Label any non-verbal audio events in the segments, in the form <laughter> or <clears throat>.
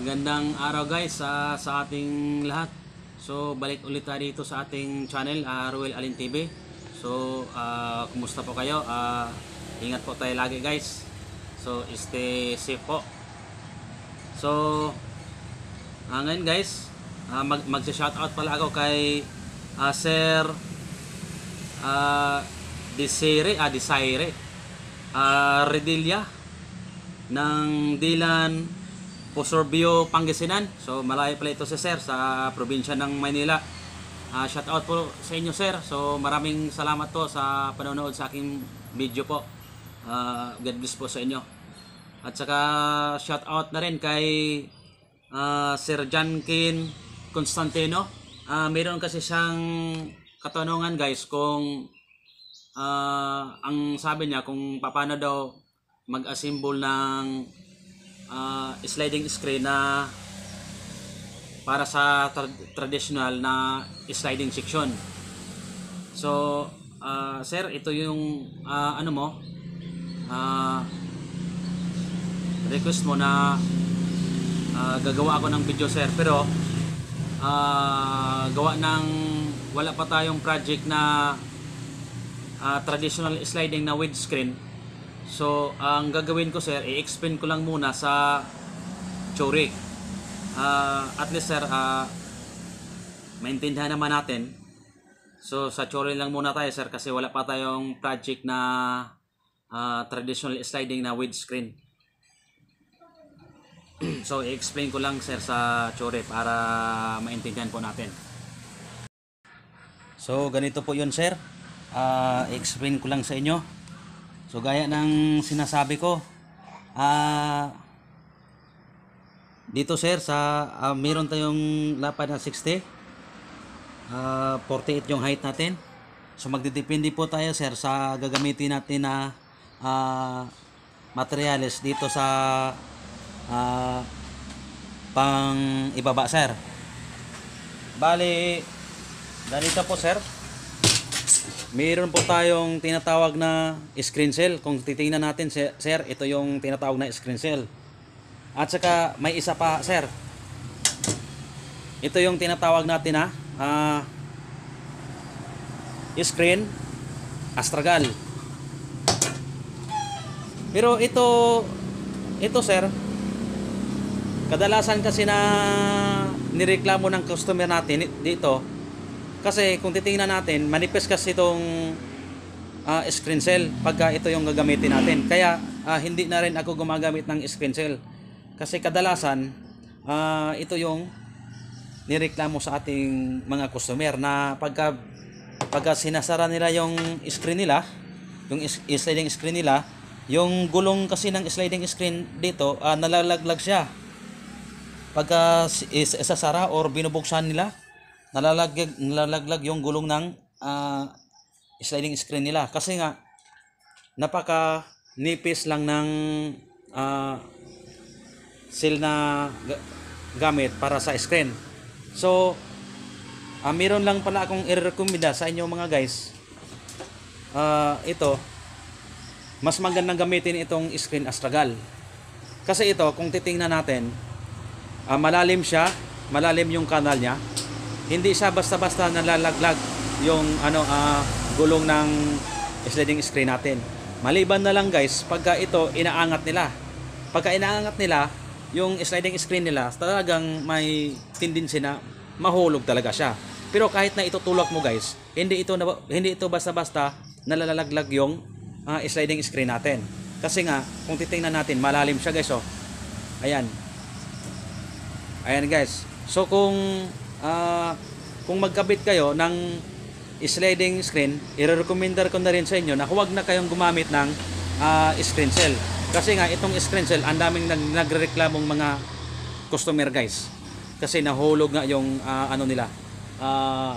Magandang araw guys uh, sa ating lahat. So balik ulit tayo dito sa ating channel, uh, Ruel Alin TV. So uh, kumusta po kayo? Uh, ingat po tayo lagi guys. So stay safe po. So uh, ngayon guys, uh, mag magsa-shoutout pala ako kay uh, Sir uh, Desire, ah Desire, uh, Redilla ng Dilan Posorbio, Pangasinan. So malayo pala ito si sir sa probinsya ng Manila. Uh, ah, shout out po sa inyo sir. So maraming salamat po sa panonood sa aking video po. Uh, God bless po sa inyo. At saka shout out na rin kay uh, Sir Jankin Constantino. Uh, mayroon kasi siyang katanungan guys kung uh, ang sabi niya kung paano daw mag-assemble ng uh, sliding screen na para sa tra traditional na sliding section. So, uh, sir, ito yung uh, ano mo uh, request mo na uh, gagawa ako ng video, sir. Pero uh, gawa ng wala pa tayong project na uh, traditional sliding na screen So, ang gagawin ko sir, i-explain ko lang muna sa theory. Uh, ah, at least sir, uh, maintindihan naman natin. So, sa theory lang muna tayo sir kasi wala pa tayong project na uh, traditional sliding na windscreen. <clears throat> so, i-explain ko lang sir sa theory para maintindihan po natin. So, ganito po yun sir. Uh, explain ko lang sa inyo So gaya ng sinasabi ko, ah uh, dito sir sa uh, meron tayong lapad na 60. Uh, 48 yung height natin. So magdedepende po tayo sir sa gagamitin natin na uh, materials dito sa uh, pang ibaba sir. Bali ganito po sir. Meron po tayong tinatawag na screen cell. Kung titingnan natin, sir, ito yung tinatawag na screen cell. At saka may isa pa, sir. Ito yung tinatawag natin na uh, screen astragal. Pero ito ito sir kadalasan kasi na nireklamo ng customer natin dito kasi kung titingnan natin, manifest kasi itong uh, screen cell pagka ito yung gagamitin natin. Kaya uh, hindi na rin ako gumagamit ng screen cell. Kasi kadalasan, uh, ito yung nireklamo sa ating mga customer na pagka, pagka sinasara nila yung screen nila, yung sliding screen nila, yung gulong kasi ng sliding screen dito, uh, nalalaglag siya. Pagka isasara or binubuksan nila, nalalaglag, nalalaglag yung gulong ng uh, sliding screen nila. Kasi nga, napaka nipis lang ng uh, seal na gamit para sa screen. So, uh, meron lang pala akong i-recommenda sa inyo mga guys. Uh, ito, mas magandang gamitin itong screen astragal. Kasi ito, kung titingnan natin, uh, malalim siya, malalim yung kanal niya hindi siya basta-basta nalalaglag yung ano uh, gulong ng sliding screen natin. Maliban na lang guys, pagka ito inaangat nila. Pagka inaangat nila, yung sliding screen nila, talagang may tendency na mahulog talaga siya. Pero kahit na itutulak mo guys, hindi ito hindi ito basta-basta nalalaglag yung uh, sliding screen natin. Kasi nga, kung titingnan natin, malalim siya guys oh. Ayan. Ayan guys. So kung uh, kung magkabit kayo ng sliding screen, i-recommender ko na rin sa inyo na huwag na kayong gumamit ng uh, screen cell. Kasi nga itong screen cell, ang daming nag nagrereklamong mga customer guys. Kasi nahulog nga yung uh, ano nila, uh,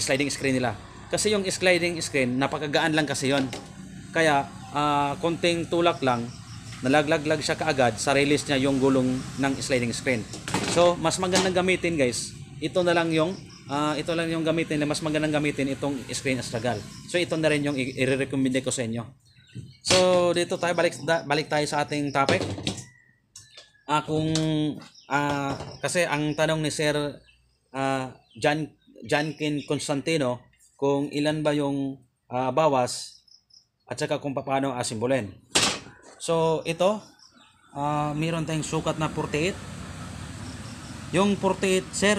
sliding screen nila. Kasi yung sliding screen, napakagaan lang kasi yon Kaya uh, konting tulak lang, nalaglaglag siya kaagad sa release niya yung gulong ng sliding screen. So, mas magandang gamitin guys ito na lang yung uh, ito lang yung gamitin na mas magandang gamitin itong screen astragal so ito na rin yung i-recommend ko sa inyo so dito tayo balik da, balik tayo sa ating topic uh, kung uh, kasi ang tanong ni Sir uh, John Jankin Constantino kung ilan ba yung uh, bawas at saka kung paano asimbulin so ito uh, meron tayong sukat na 48 yung 48 sir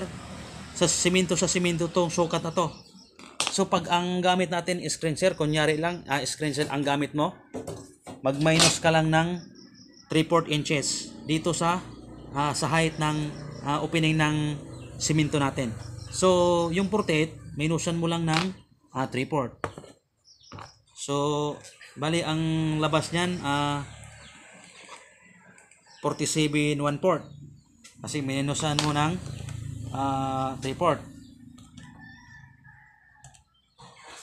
sa simento sa simento tong sukat na to. So pag ang gamit natin screen share, kunyari lang, ah, is cleanser ang gamit mo, mag-minus ka lang ng 3-4 inches dito sa ah, sa height ng ah, opening ng simento natin. So yung 48, minusan mo lang ng ah, 3-4. So bali ang labas niyan ah, 47 1 4 kasi minusan mo ng uh, report.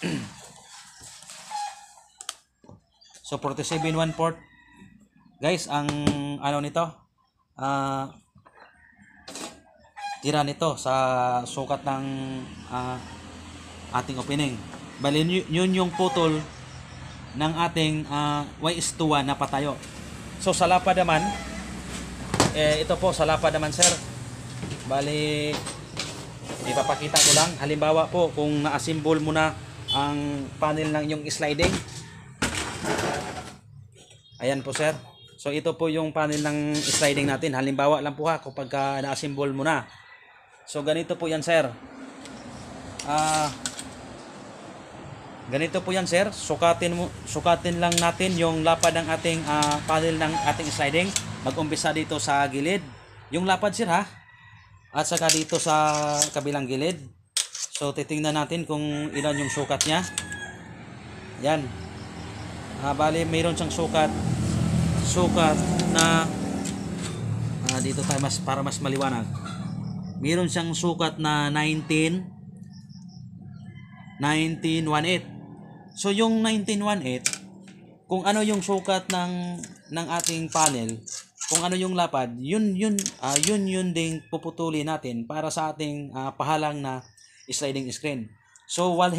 <clears throat> so 47 port. Guys, ang ano nito? Uh, tira nito sa sukat ng uh, ating opening. Bali yun yung putol ng ating uh, y is 2 na patayo. So sa lapad naman, eh, ito po sa lapad naman sir, Bali, ipapakita ko lang. Halimbawa po, kung na mo na ang panel ng yung sliding. Ayan po sir. So ito po yung panel ng sliding natin. Halimbawa lang po ha, kapag uh, mo na. So ganito po yan sir. Ah... Uh, ganito po yan sir sukatin, mo, sukatin lang natin yung lapad ng ating uh, panel ng ating sliding mag umpisa dito sa gilid yung lapad sir ha at saka dito sa kabilang gilid. So titingnan natin kung ilan yung sukat niya. Yan. Ah, bali mayroon siyang sukat sukat na ah, dito tayo mas para mas maliwanag. Mayroon siyang sukat na 19 1918. So yung 1918, kung ano yung sukat ng ng ating panel, kung ano yung lapad, yun yun uh, yun yun ding puputuli natin para sa ating uh, pahalang na sliding screen. So while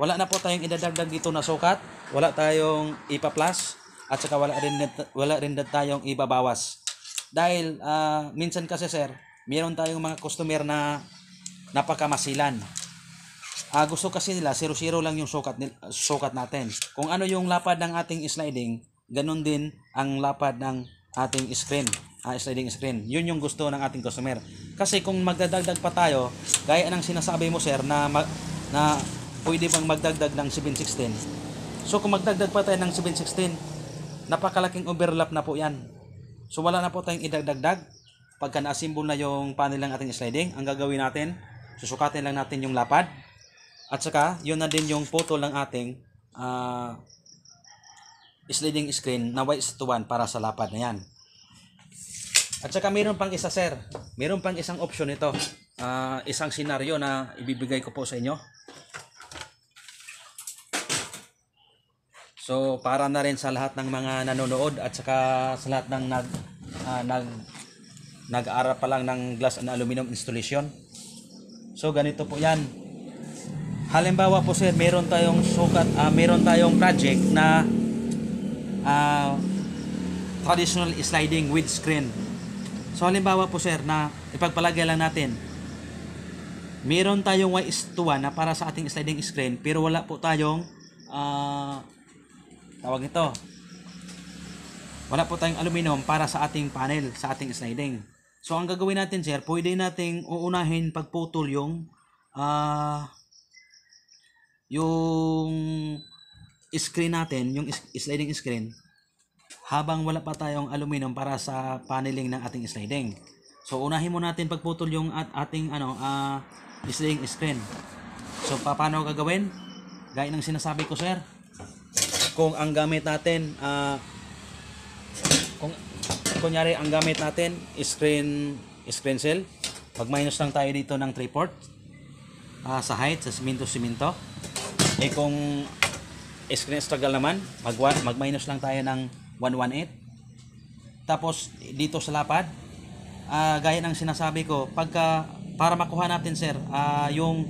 wala na po tayong idadagdag dito na sukat, wala tayong ipa-plus at saka wala rin wala rin tayong ibabawas. Dahil uh, minsan kasi sir, meron tayong mga customer na napakamasilan. Uh, gusto kasi nila 0-0 lang yung sukat sukat natin. Kung ano yung lapad ng ating sliding, ganun din ang lapad ng ating screen, uh, sliding screen. Yun yung gusto ng ating customer. Kasi kung magdadagdag pa tayo, gaya ng sinasabi mo sir na na pwede bang magdagdag ng 716. So kung magdagdag pa tayo ng 716, napakalaking overlap na po 'yan. So wala na po tayong idagdagdag. Pagka na-assemble na yung panel ng ating sliding, ang gagawin natin, susukatin lang natin yung lapad. At saka, yun na din yung photo ng ating uh, sliding screen na white to para sa lapad na yan. At saka mayroon pang isa sir, mayroon pang isang option ito, uh, ah, isang senaryo na ibibigay ko po sa inyo. So para na rin sa lahat ng mga nanonood at saka sa lahat ng nag, uh, nag nag-aaral pa lang ng glass and aluminum installation. So ganito po 'yan. Halimbawa po sir, meron tayong sukat, uh, meron tayong project na uh, traditional sliding windscreen. So halimbawa po sir na ipagpalagay lang natin meron tayong ys 2 na para sa ating sliding screen pero wala po tayong uh, tawag ito wala po tayong aluminum para sa ating panel sa ating sliding. So ang gagawin natin sir, pwede nating uunahin pagputol yung uh, yung screen natin, yung sliding screen, habang wala pa tayong aluminum para sa paneling ng ating sliding. So unahin mo natin pagputol yung at ating ano uh, sliding screen. So paano gagawin? Gaya ng sinasabi ko sir, kung ang gamit natin uh, kung kunyari ang gamit natin screen screen cell, pag minus lang tayo dito ng 3 port uh, sa height sa siminto siminto. Eh kung screen struggle naman, mag, mag minus lang tayo ng 118. Tapos dito sa lapad, uh, gaya ng sinasabi ko, pagka para makuha natin sir, uh, yung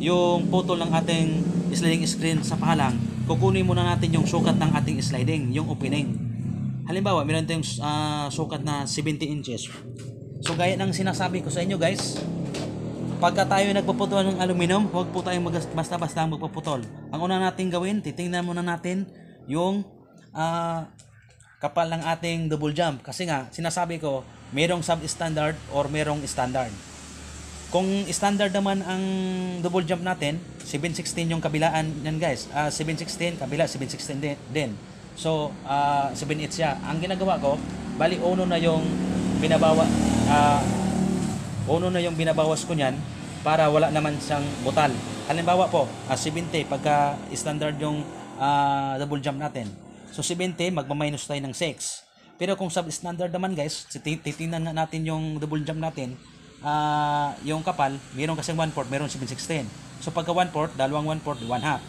yung putol ng ating sliding screen sa pahalang, kukunin muna natin yung sukat ng ating sliding, yung opening. Halimbawa, meron tayong uh, sukat na 70 inches. So gaya ng sinasabi ko sa inyo guys, Pagka tayo nagpuputol ng aluminum, huwag po tayong basta-basta magpuputol. Ang una nating gawin, titingnan muna natin yung uh, kapal ng ating double jump. Kasi nga, sinasabi ko, merong substandard or merong standard. Kung standard naman ang double jump natin, 716 yung kabilaan yan guys. Uh, ah, 716, kabila 716 din. So, uh, ah, 78 siya. Ang ginagawa ko, bali uno na yung binabawa, uh, Puno na yung binabawas ko niyan para wala naman siyang butal. Halimbawa po, uh, ah, 70 pagka standard yung uh, double jump natin. So 70, magma-minus tayo ng 6. Pero kung sub-standard naman guys, titingnan natin yung double jump natin, uh, yung kapal, meron kasing 1 4 meron 7 6 So pagka 1 4 dalawang 1 4 1 half.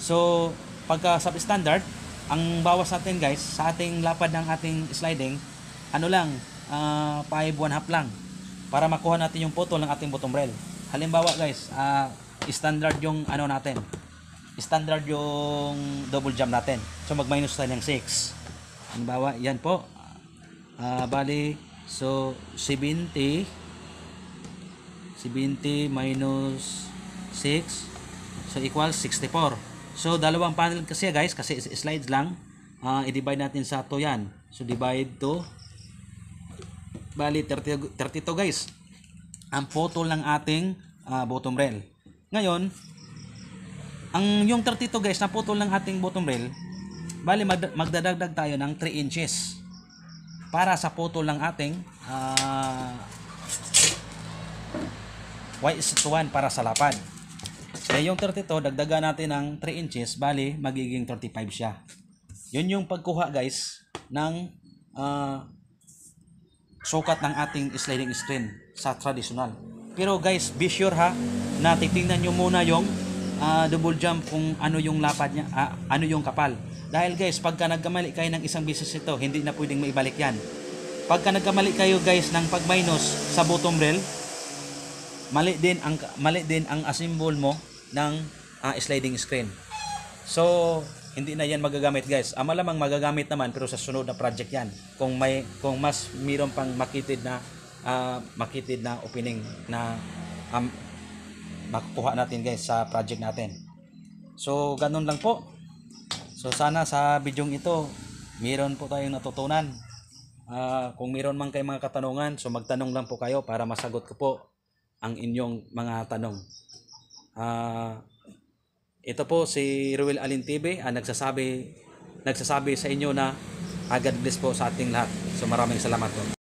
So pagka sub-standard, ang bawas natin guys, sa ating lapad ng ating sliding, ano lang, uh, 5 1 half lang para makuha natin yung putol ng ating bottom rail. Halimbawa guys, uh, standard yung ano natin. Standard yung double jump natin. So mag minus tayo ng 6. Halimbawa, yan po. Uh, bali, so 70 70 minus 6 so equals 64. So dalawang panel kasi guys kasi slides lang. Uh, i-divide natin sa 2 yan. So divide 2 Bali, 30, 32 guys. Ang putol ng ating uh, bottom rail. Ngayon, ang yung 32 guys, na putol ng ating bottom rail, bali mag, magdadagdag tayo ng 3 inches para sa putol ng ating uh, y is 1 para sa lapad. Kaya yung 32, dagdagan natin ng 3 inches, bali magiging 35 siya. Yun yung pagkuha guys ng uh, sukat ng ating sliding screen sa traditional. Pero guys, be sure ha, na titingnan nyo muna yung uh, double jump kung ano yung lapad niya, uh, ano yung kapal. Dahil guys, pagka nagkamali kayo ng isang beses ito, hindi na pwedeng maibalik yan. Pagka nagkamali kayo guys ng pag-minus sa bottom rail, mali din ang mali din ang asimbol mo ng uh, sliding screen. So, hindi na yan magagamit guys. Ah, malamang magagamit naman pero sa sunod na project yan. Kung may kung mas mayroon pang makitid na uh, makitid na opening na um, makukuha natin guys sa project natin. So ganun lang po. So sana sa bidyong ito mayroon po tayong natutunan. Uh, kung mayroon man kayong mga katanungan, so magtanong lang po kayo para masagot ko po ang inyong mga tanong. Ah uh, ito po si Ruel Alintibe ang ah, nagsasabi, nagsasabi sa inyo na agad bless po sa ating lahat. So maraming salamat po.